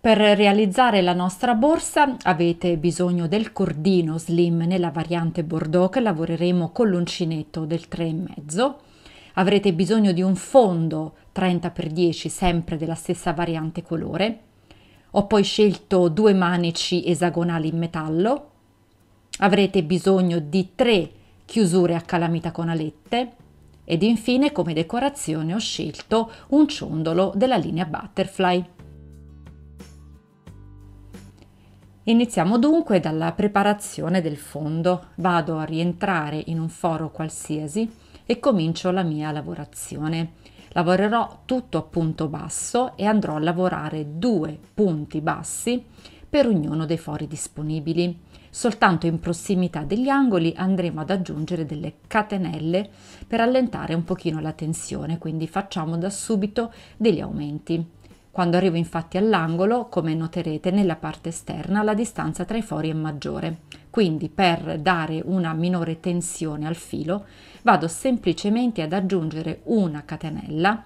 Per realizzare la nostra borsa avete bisogno del cordino slim nella variante bordeaux che lavoreremo con l'uncinetto del 3,5. Avrete bisogno di un fondo 30x10 sempre della stessa variante colore. Ho poi scelto due manici esagonali in metallo. Avrete bisogno di tre chiusure a calamita con alette ed infine come decorazione ho scelto un ciondolo della linea butterfly. Iniziamo dunque dalla preparazione del fondo. Vado a rientrare in un foro qualsiasi e comincio la mia lavorazione. Lavorerò tutto a punto basso e andrò a lavorare due punti bassi per ognuno dei fori disponibili. Soltanto in prossimità degli angoli andremo ad aggiungere delle catenelle per allentare un pochino la tensione, quindi facciamo da subito degli aumenti. Quando arrivo infatti all'angolo, come noterete, nella parte esterna la distanza tra i fori è maggiore. Quindi per dare una minore tensione al filo vado semplicemente ad aggiungere una catenella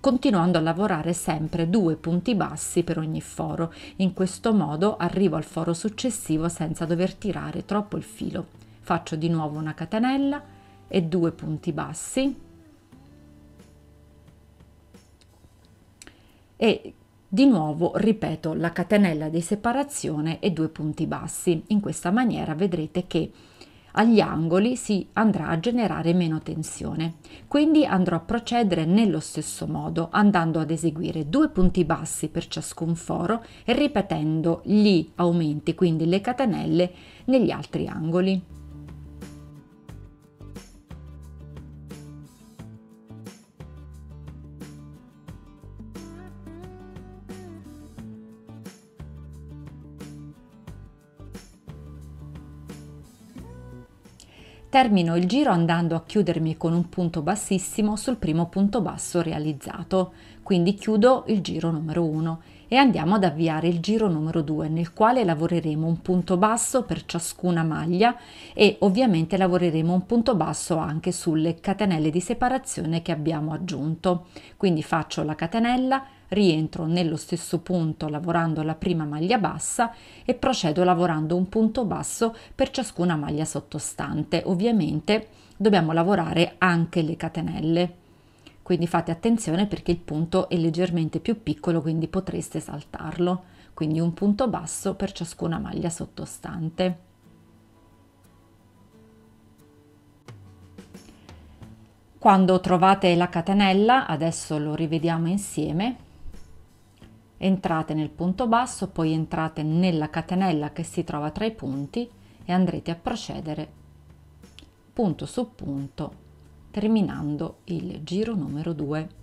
continuando a lavorare sempre due punti bassi per ogni foro. In questo modo arrivo al foro successivo senza dover tirare troppo il filo. Faccio di nuovo una catenella e due punti bassi e di nuovo ripeto la catenella di separazione e due punti bassi. In questa maniera vedrete che agli angoli si andrà a generare meno tensione. Quindi andrò a procedere nello stesso modo, andando ad eseguire due punti bassi per ciascun foro e ripetendo gli aumenti, quindi le catenelle, negli altri angoli. Termino il giro andando a chiudermi con un punto bassissimo sul primo punto basso realizzato, quindi chiudo il giro numero 1 e andiamo ad avviare il giro numero 2 nel quale lavoreremo un punto basso per ciascuna maglia e ovviamente lavoreremo un punto basso anche sulle catenelle di separazione che abbiamo aggiunto. Quindi faccio la catenella, rientro nello stesso punto lavorando la prima maglia bassa e procedo lavorando un punto basso per ciascuna maglia sottostante. Ovviamente dobbiamo lavorare anche le catenelle. Quindi fate attenzione perché il punto è leggermente più piccolo, quindi potreste saltarlo. Quindi un punto basso per ciascuna maglia sottostante. Quando trovate la catenella, adesso lo rivediamo insieme, entrate nel punto basso, poi entrate nella catenella che si trova tra i punti e andrete a procedere punto su punto terminando il giro numero 2.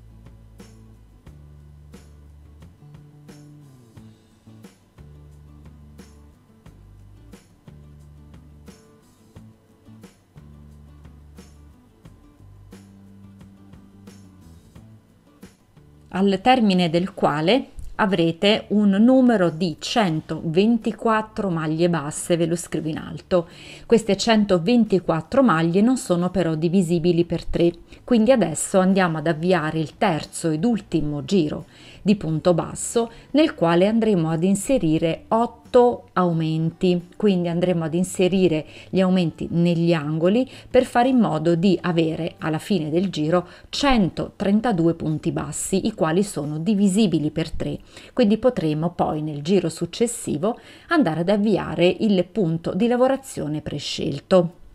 al termine del quale avrete un numero di 124 maglie basse, ve lo scrivo in alto. Queste 124 maglie non sono però divisibili per 3, quindi adesso andiamo ad avviare il terzo ed ultimo giro di punto basso nel quale andremo ad inserire 8 8 aumenti, quindi andremo ad inserire gli aumenti negli angoli per fare in modo di avere alla fine del giro 132 punti bassi, i quali sono divisibili per 3, quindi potremo poi nel giro successivo andare ad avviare il punto di lavorazione prescelto.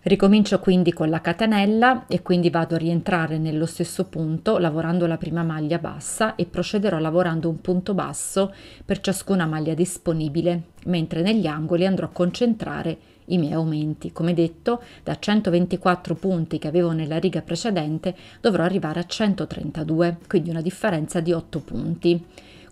Ricomincio quindi con la catenella e quindi vado a rientrare nello stesso punto lavorando la prima maglia bassa e procederò lavorando un punto basso per ciascuna maglia disponibile, mentre negli angoli andrò a concentrare i miei aumenti. Come detto, da 124 punti che avevo nella riga precedente dovrò arrivare a 132, quindi una differenza di 8 punti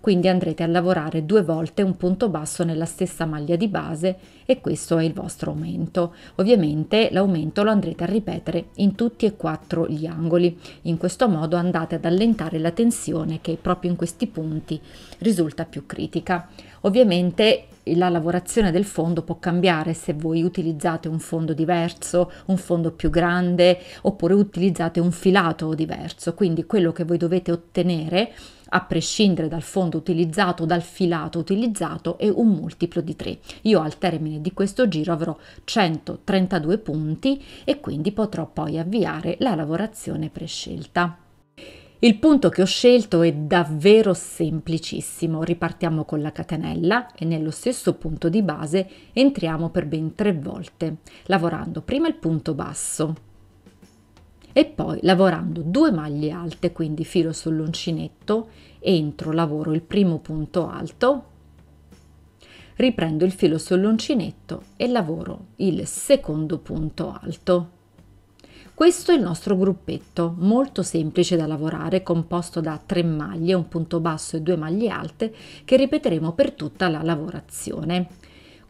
quindi andrete a lavorare due volte un punto basso nella stessa maglia di base e questo è il vostro aumento. Ovviamente l'aumento lo andrete a ripetere in tutti e quattro gli angoli, in questo modo andate ad allentare la tensione che proprio in questi punti risulta più critica. Ovviamente la lavorazione del fondo può cambiare se voi utilizzate un fondo diverso, un fondo più grande oppure utilizzate un filato diverso, quindi quello che voi dovete ottenere è a prescindere dal fondo utilizzato, dal filato utilizzato, è un multiplo di 3. Io al termine di questo giro avrò 132 punti e quindi potrò poi avviare la lavorazione prescelta. Il punto che ho scelto è davvero semplicissimo. Ripartiamo con la catenella e nello stesso punto di base entriamo per ben tre volte, lavorando prima il punto basso, e poi lavorando due maglie alte, quindi filo sull'uncinetto, entro, lavoro il primo punto alto, riprendo il filo sull'uncinetto e lavoro il secondo punto alto. Questo è il nostro gruppetto, molto semplice da lavorare, composto da tre maglie, un punto basso e due maglie alte, che ripeteremo per tutta la lavorazione.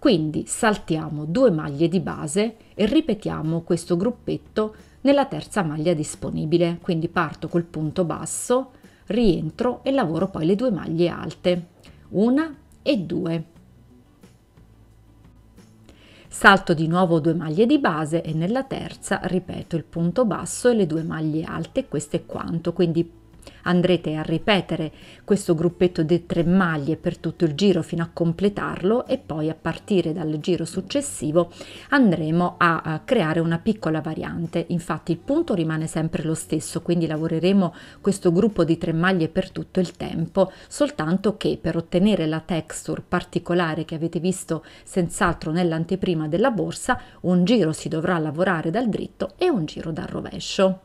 Quindi saltiamo due maglie di base e ripetiamo questo gruppetto nella terza maglia disponibile, quindi parto col punto basso, rientro e lavoro poi le due maglie alte, una e due. Salto di nuovo due maglie di base e nella terza ripeto il punto basso e le due maglie alte, questo è quanto, quindi Andrete a ripetere questo gruppetto di tre maglie per tutto il giro fino a completarlo e poi a partire dal giro successivo andremo a creare una piccola variante. Infatti il punto rimane sempre lo stesso, quindi lavoreremo questo gruppo di tre maglie per tutto il tempo, soltanto che per ottenere la texture particolare che avete visto senz'altro nell'anteprima della borsa, un giro si dovrà lavorare dal dritto e un giro dal rovescio.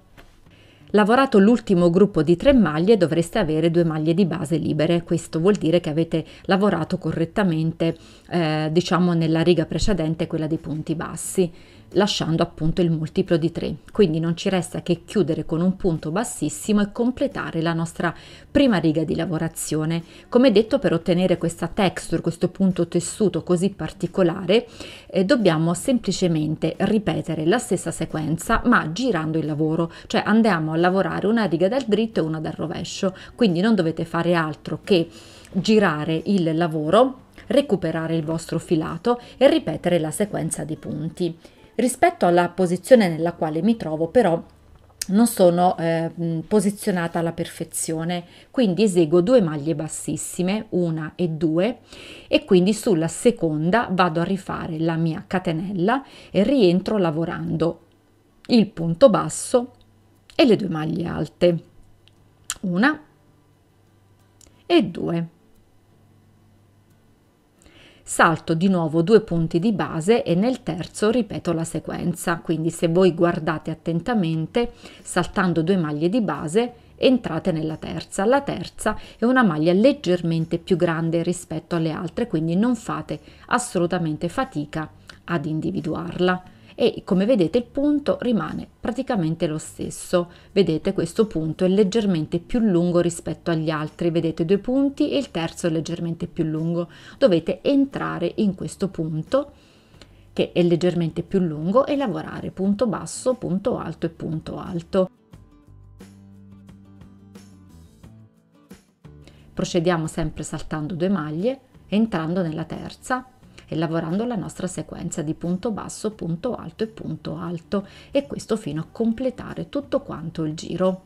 Lavorato l'ultimo gruppo di tre maglie dovreste avere due maglie di base libere, questo vuol dire che avete lavorato correttamente eh, diciamo nella riga precedente quella dei punti bassi lasciando appunto il multiplo di 3. Quindi non ci resta che chiudere con un punto bassissimo e completare la nostra prima riga di lavorazione. Come detto per ottenere questa texture, questo punto tessuto così particolare, eh, dobbiamo semplicemente ripetere la stessa sequenza ma girando il lavoro, cioè andiamo a lavorare una riga dal dritto e una dal rovescio, quindi non dovete fare altro che girare il lavoro recuperare il vostro filato e ripetere la sequenza di punti. Rispetto alla posizione nella quale mi trovo però non sono eh, posizionata alla perfezione, quindi eseguo due maglie bassissime, una e due, e quindi sulla seconda vado a rifare la mia catenella e rientro lavorando il punto basso e le due maglie alte, una e due salto di nuovo due punti di base e nel terzo ripeto la sequenza. Quindi se voi guardate attentamente, saltando due maglie di base, entrate nella terza. La terza è una maglia leggermente più grande rispetto alle altre, quindi non fate assolutamente fatica ad individuarla e come vedete il punto rimane praticamente lo stesso. Vedete questo punto è leggermente più lungo rispetto agli altri, vedete due punti e il terzo è leggermente più lungo. Dovete entrare in questo punto che è leggermente più lungo e lavorare punto basso, punto alto e punto alto. Procediamo sempre saltando due maglie, entrando nella terza e lavorando la nostra sequenza di punto basso, punto alto e punto alto e questo fino a completare tutto quanto il giro.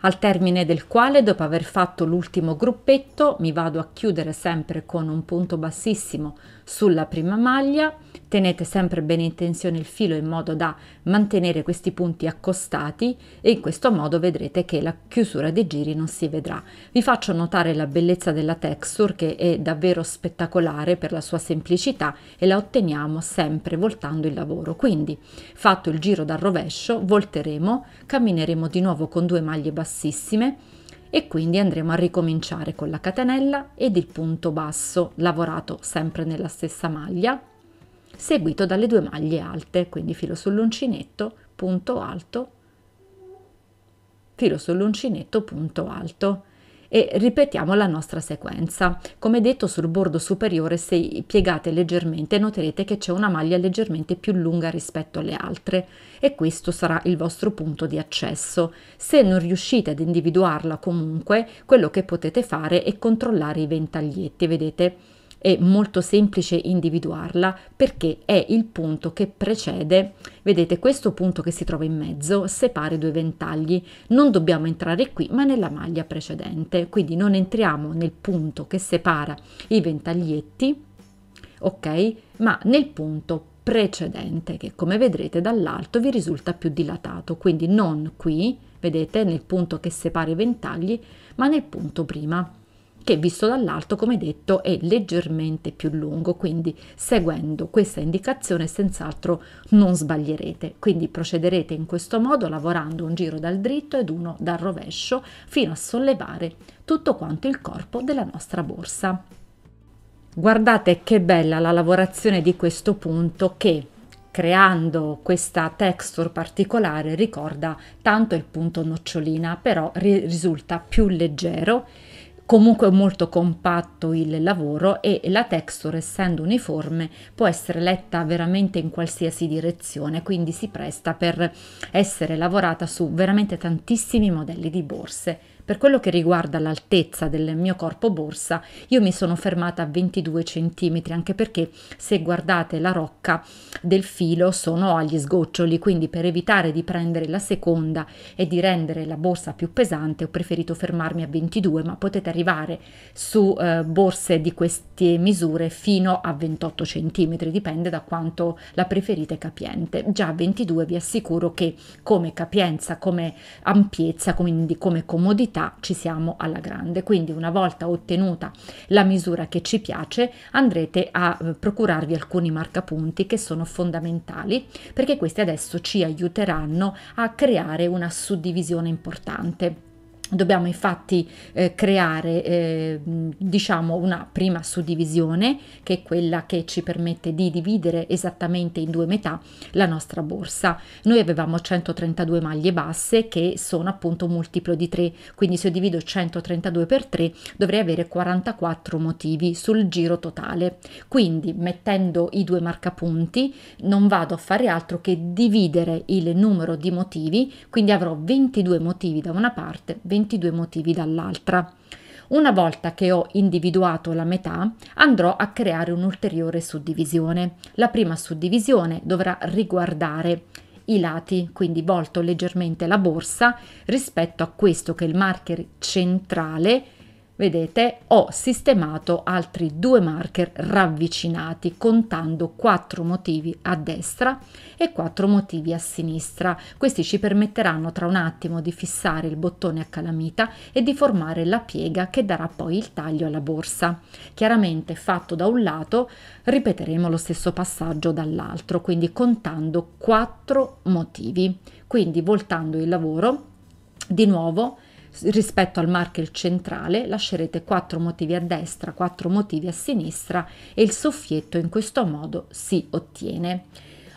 al termine del quale, dopo aver fatto fatto l'ultimo gruppetto mi vado a chiudere sempre con un punto bassissimo sulla prima maglia tenete sempre bene in tensione il filo in modo da mantenere questi punti accostati e in questo modo vedrete che la chiusura dei giri non si vedrà vi faccio notare la bellezza della texture che è davvero spettacolare per la sua semplicità e la otteniamo sempre voltando il lavoro quindi fatto il giro dal rovescio volteremo cammineremo di nuovo con due maglie bassissime e quindi andremo a ricominciare con la catenella ed il punto basso lavorato sempre nella stessa maglia seguito dalle due maglie alte quindi filo sull'uncinetto punto alto filo sull'uncinetto punto alto e ripetiamo la nostra sequenza. Come detto sul bordo superiore se piegate leggermente noterete che c'è una maglia leggermente più lunga rispetto alle altre e questo sarà il vostro punto di accesso. Se non riuscite ad individuarla comunque quello che potete fare è controllare i ventaglietti, vedete? è molto semplice individuarla perché è il punto che precede, vedete questo punto che si trova in mezzo separa i due ventagli, non dobbiamo entrare qui ma nella maglia precedente, quindi non entriamo nel punto che separa i ventaglietti, ok? Ma nel punto precedente che come vedrete dall'alto vi risulta più dilatato, quindi non qui, vedete, nel punto che separa i ventagli, ma nel punto prima che visto dall'alto, come detto, è leggermente più lungo, quindi seguendo questa indicazione senz'altro non sbaglierete. Quindi procederete in questo modo lavorando un giro dal dritto ed uno dal rovescio fino a sollevare tutto quanto il corpo della nostra borsa. Guardate che bella la lavorazione di questo punto che creando questa texture particolare ricorda tanto il punto nocciolina, però risulta più leggero Comunque molto compatto il lavoro e la texture essendo uniforme può essere letta veramente in qualsiasi direzione, quindi si presta per essere lavorata su veramente tantissimi modelli di borse. Per quello che riguarda l'altezza del mio corpo borsa, io mi sono fermata a 22 cm, anche perché se guardate la rocca del filo sono agli sgoccioli, quindi per evitare di prendere la seconda e di rendere la borsa più pesante ho preferito fermarmi a 22, ma potete arrivare su eh, borse di queste misure fino a 28 cm, dipende da quanto la preferite capiente. Già a 22 vi assicuro che come capienza, come ampiezza, quindi come comodità, realtà ci siamo alla grande. Quindi una volta ottenuta la misura che ci piace andrete a eh, procurarvi alcuni marcapunti che sono fondamentali perché questi adesso ci aiuteranno a creare una suddivisione importante. Dobbiamo infatti eh, creare eh, diciamo una prima suddivisione che è quella che ci permette di dividere esattamente in due metà la nostra borsa. Noi avevamo 132 maglie basse che sono appunto un multiplo di 3, quindi se io divido 132 per 3 dovrei avere 44 motivi sul giro totale. Quindi mettendo i due marcapunti non vado a fare altro che dividere il numero di motivi, quindi avrò 22 motivi da una parte, 22 22 motivi dall'altra. Una volta che ho individuato la metà, andrò a creare un'ulteriore suddivisione. La prima suddivisione dovrà riguardare i lati, quindi volto leggermente la borsa rispetto a questo che è il marker centrale Vedete, ho sistemato altri due marker ravvicinati contando quattro motivi a destra e quattro motivi a sinistra. Questi ci permetteranno tra un attimo di fissare il bottone a calamita e di formare la piega che darà poi il taglio alla borsa. Chiaramente fatto da un lato ripeteremo lo stesso passaggio dall'altro, quindi contando quattro motivi. Quindi voltando il lavoro di nuovo rispetto al marker centrale lascerete 4 motivi a destra, 4 motivi a sinistra e il soffietto in questo modo si ottiene.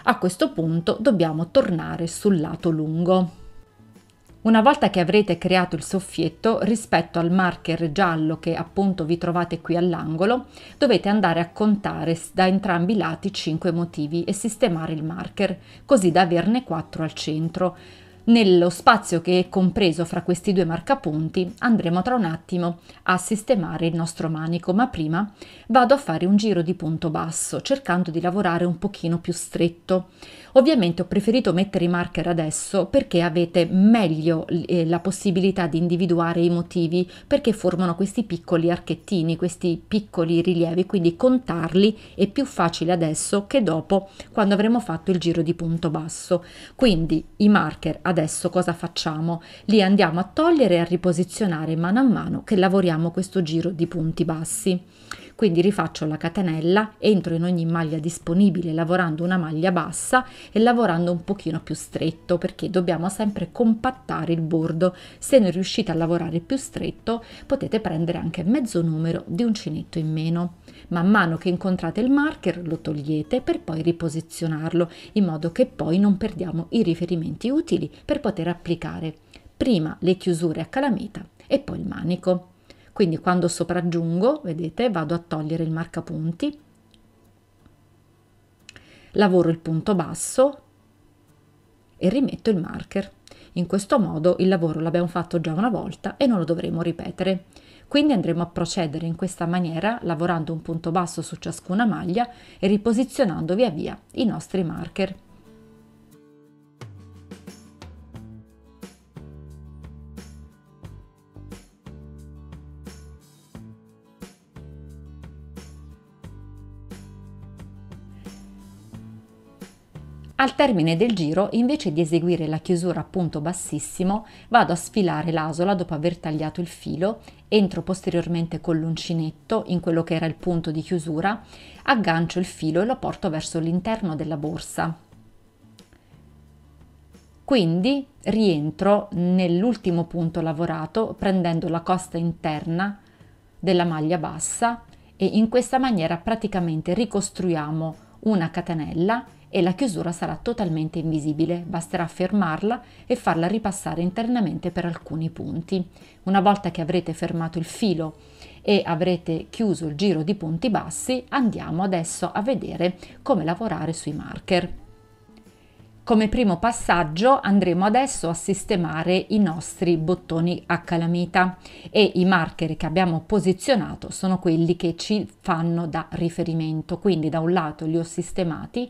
A questo punto dobbiamo tornare sul lato lungo. Una volta che avrete creato il soffietto, rispetto al marker giallo che appunto vi trovate qui all'angolo, dovete andare a contare da entrambi i lati 5 motivi e sistemare il marker, così da averne 4 al centro. Nello spazio che è compreso fra questi due marcapunti andremo tra un attimo a sistemare il nostro manico, ma prima vado a fare un giro di punto basso cercando di lavorare un pochino più stretto Ovviamente ho preferito mettere i marker adesso perché avete meglio eh, la possibilità di individuare i motivi perché formano questi piccoli archettini, questi piccoli rilievi, quindi contarli è più facile adesso che dopo quando avremo fatto il giro di punto basso. Quindi i marker adesso cosa facciamo? Li andiamo a togliere e a riposizionare mano a mano che lavoriamo questo giro di punti bassi. Quindi rifaccio la catenella, entro in ogni maglia disponibile lavorando una maglia bassa e lavorando un pochino più stretto perché dobbiamo sempre compattare il bordo. Se non riuscite a lavorare più stretto potete prendere anche mezzo numero di uncinetto in meno. Man mano che incontrate il marker lo togliete per poi riposizionarlo in modo che poi non perdiamo i riferimenti utili per poter applicare prima le chiusure a calamita e poi il manico. Quindi quando sopraggiungo, vedete, vado a togliere il marcapunti, lavoro il punto basso e rimetto il marker. In questo modo il lavoro l'abbiamo fatto già una volta e non lo dovremo ripetere. Quindi andremo a procedere in questa maniera lavorando un punto basso su ciascuna maglia e riposizionando via via i nostri marker. Al termine del giro, invece di eseguire la chiusura a punto bassissimo, vado a sfilare l'asola dopo aver tagliato il filo, entro posteriormente con l'uncinetto in quello che era il punto di chiusura, aggancio il filo e lo porto verso l'interno della borsa. Quindi rientro nell'ultimo punto lavorato prendendo la costa interna della maglia bassa e in questa maniera praticamente ricostruiamo una catenella e la chiusura sarà totalmente invisibile, basterà fermarla e farla ripassare internamente per alcuni punti. Una volta che avrete fermato il filo e avrete chiuso il giro di punti bassi, andiamo adesso a vedere come lavorare sui marker. Come primo passaggio andremo adesso a sistemare i nostri bottoni a calamita e i marker che abbiamo posizionato sono quelli che ci fanno da riferimento, quindi da un lato li ho sistemati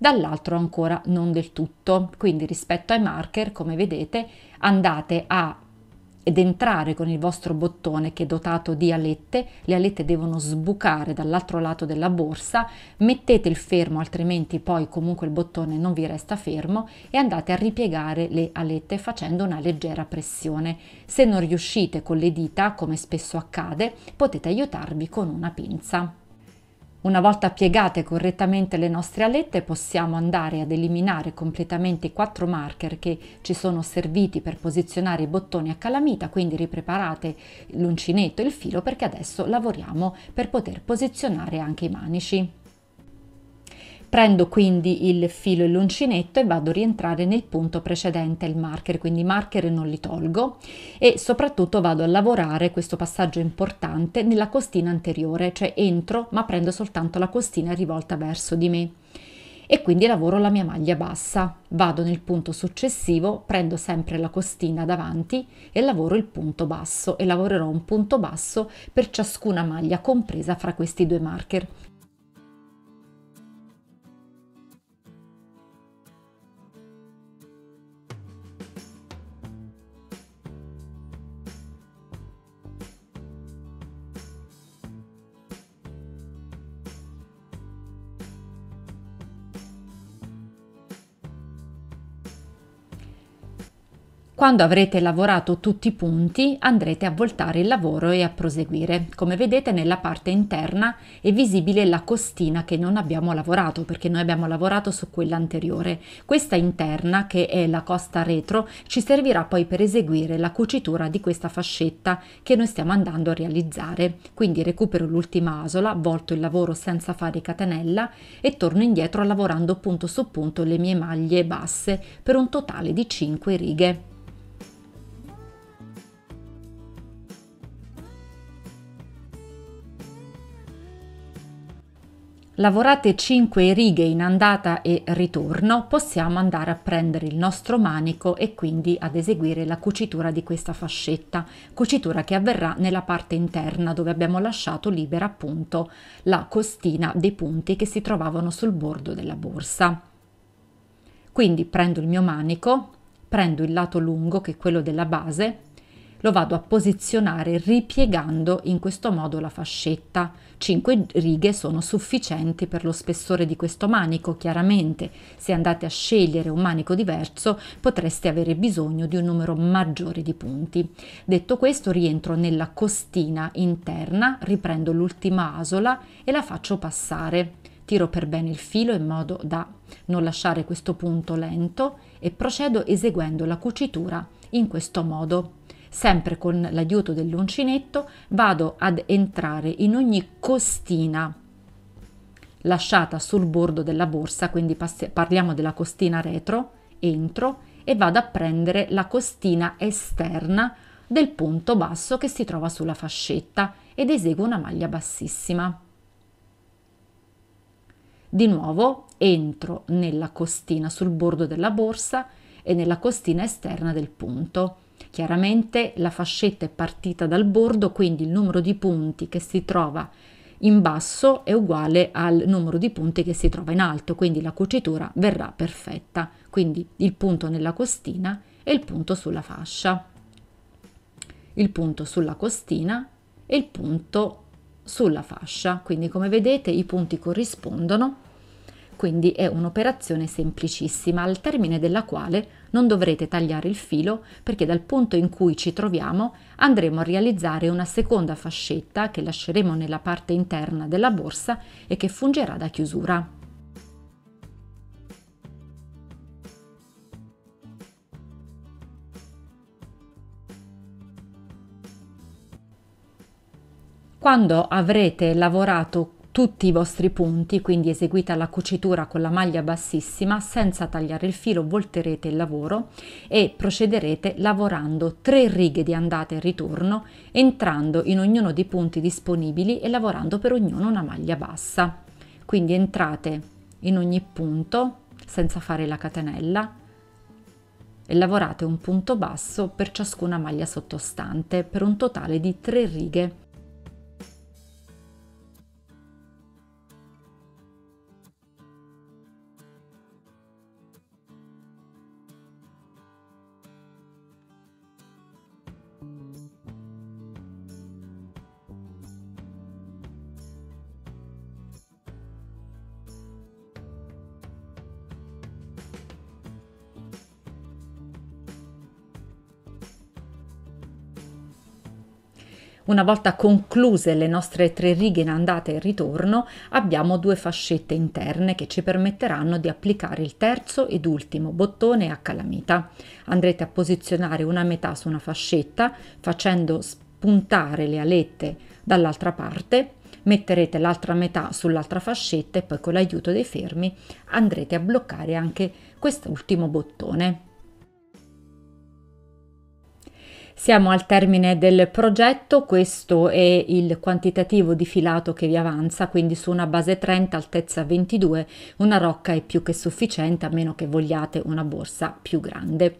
dall'altro ancora non del tutto. Quindi rispetto ai marker, come vedete, andate a ed entrare con il vostro bottone che è dotato di alette, le alette devono sbucare dall'altro lato della borsa, mettete il fermo altrimenti poi comunque il bottone non vi resta fermo e andate a ripiegare le alette facendo una leggera pressione. Se non riuscite con le dita, come spesso accade, potete aiutarvi con una pinza. Una volta piegate correttamente le nostre alette possiamo andare ad eliminare completamente i quattro marker che ci sono serviti per posizionare i bottoni a calamita, quindi ripreparate l'uncinetto e il filo perché adesso lavoriamo per poter posizionare anche i manici. Prendo quindi il filo e l'uncinetto e vado a rientrare nel punto precedente, il marker, quindi i marker non li tolgo e soprattutto vado a lavorare questo passaggio importante nella costina anteriore, cioè entro ma prendo soltanto la costina rivolta verso di me e quindi lavoro la mia maglia bassa. Vado nel punto successivo, prendo sempre la costina davanti e lavoro il punto basso e lavorerò un punto basso per ciascuna maglia compresa fra questi due marker. Quando avrete lavorato tutti i punti andrete a voltare il lavoro e a proseguire. Come vedete nella parte interna è visibile la costina che non abbiamo lavorato perché noi abbiamo lavorato su quella anteriore. Questa interna che è la costa retro ci servirà poi per eseguire la cucitura di questa fascetta che noi stiamo andando a realizzare. Quindi recupero l'ultima asola, volto il lavoro senza fare catenella e torno indietro lavorando punto su punto le mie maglie basse per un totale di 5 righe. lavorate 5 righe in andata e ritorno, possiamo andare a prendere il nostro manico e quindi ad eseguire la cucitura di questa fascetta, cucitura che avverrà nella parte interna dove abbiamo lasciato libera appunto la costina dei punti che si trovavano sul bordo della borsa. Quindi prendo il mio manico, prendo il lato lungo che è quello della base, lo vado a posizionare ripiegando in questo modo la fascetta. 5 righe sono sufficienti per lo spessore di questo manico, chiaramente se andate a scegliere un manico diverso potreste avere bisogno di un numero maggiore di punti. Detto questo rientro nella costina interna, riprendo l'ultima asola e la faccio passare. Tiro per bene il filo in modo da non lasciare questo punto lento e procedo eseguendo la cucitura in questo modo. Sempre con l'aiuto dell'uncinetto vado ad entrare in ogni costina lasciata sul bordo della borsa, quindi parliamo della costina retro, entro e vado a prendere la costina esterna del punto basso che si trova sulla fascetta ed eseguo una maglia bassissima. Di nuovo entro nella costina sul bordo della borsa e nella costina esterna del punto Chiaramente la fascetta è partita dal bordo, quindi il numero di punti che si trova in basso è uguale al numero di punti che si trova in alto, quindi la cucitura verrà perfetta, quindi il punto nella costina e il punto sulla fascia, il punto sulla costina e il punto sulla fascia, quindi come vedete i punti corrispondono, quindi è un'operazione semplicissima al termine della quale non dovrete tagliare il filo perché dal punto in cui ci troviamo andremo a realizzare una seconda fascetta che lasceremo nella parte interna della borsa e che fungerà da chiusura. Quando avrete lavorato tutti i vostri punti, quindi eseguita la cucitura con la maglia bassissima senza tagliare il filo, volterete il lavoro e procederete lavorando tre righe di andata e ritorno, entrando in ognuno dei punti disponibili e lavorando per ognuno una maglia bassa. Quindi entrate in ogni punto senza fare la catenella e lavorate un punto basso per ciascuna maglia sottostante per un totale di tre righe Una volta concluse le nostre tre righe in andata e ritorno, abbiamo due fascette interne che ci permetteranno di applicare il terzo ed ultimo bottone a calamita. Andrete a posizionare una metà su una fascetta facendo spuntare le alette dall'altra parte metterete l'altra metà sull'altra fascetta e poi con l'aiuto dei fermi andrete a bloccare anche quest'ultimo bottone. Siamo al termine del progetto, questo è il quantitativo di filato che vi avanza, quindi su una base 30, altezza 22, una rocca è più che sufficiente a meno che vogliate una borsa più grande.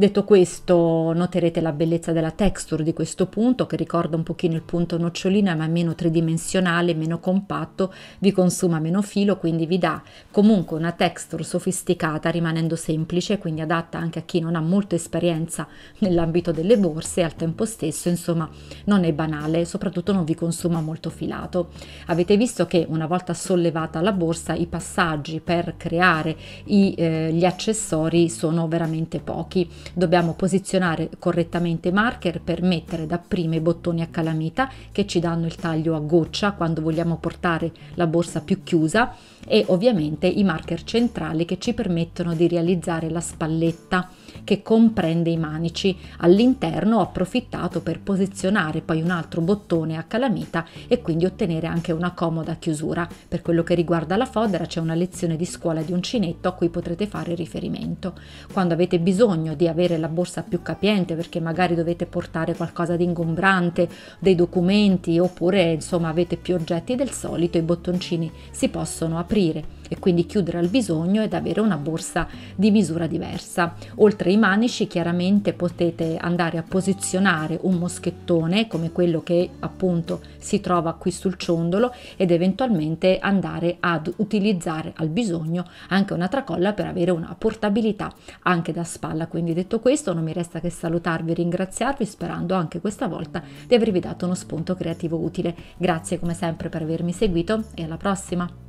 Detto questo noterete la bellezza della texture di questo punto che ricorda un pochino il punto nocciolina ma meno tridimensionale, meno compatto, vi consuma meno filo quindi vi dà comunque una texture sofisticata rimanendo semplice quindi adatta anche a chi non ha molta esperienza nell'ambito delle borse e al tempo stesso insomma non è banale soprattutto non vi consuma molto filato. Avete visto che una volta sollevata la borsa i passaggi per creare i, eh, gli accessori sono veramente pochi Dobbiamo posizionare correttamente i marker per mettere dapprima i bottoni a calamita che ci danno il taglio a goccia quando vogliamo portare la borsa più chiusa e ovviamente i marker centrali che ci permettono di realizzare la spalletta che comprende i manici. All'interno ho approfittato per posizionare poi un altro bottone a calamita e quindi ottenere anche una comoda chiusura. Per quello che riguarda la fodera c'è una lezione di scuola di uncinetto a cui potrete fare riferimento. Quando avete bisogno di avere la borsa più capiente perché magari dovete portare qualcosa di ingombrante, dei documenti oppure insomma avete più oggetti del solito, i bottoncini si possono aprire e quindi chiudere al bisogno ed avere una borsa di misura diversa. Oltre ai manici chiaramente potete andare a posizionare un moschettone come quello che appunto si trova qui sul ciondolo ed eventualmente andare ad utilizzare al bisogno anche una tracolla per avere una portabilità anche da spalla. Quindi detto questo non mi resta che salutarvi e ringraziarvi sperando anche questa volta di avervi dato uno spunto creativo utile. Grazie come sempre per avermi seguito e alla prossima!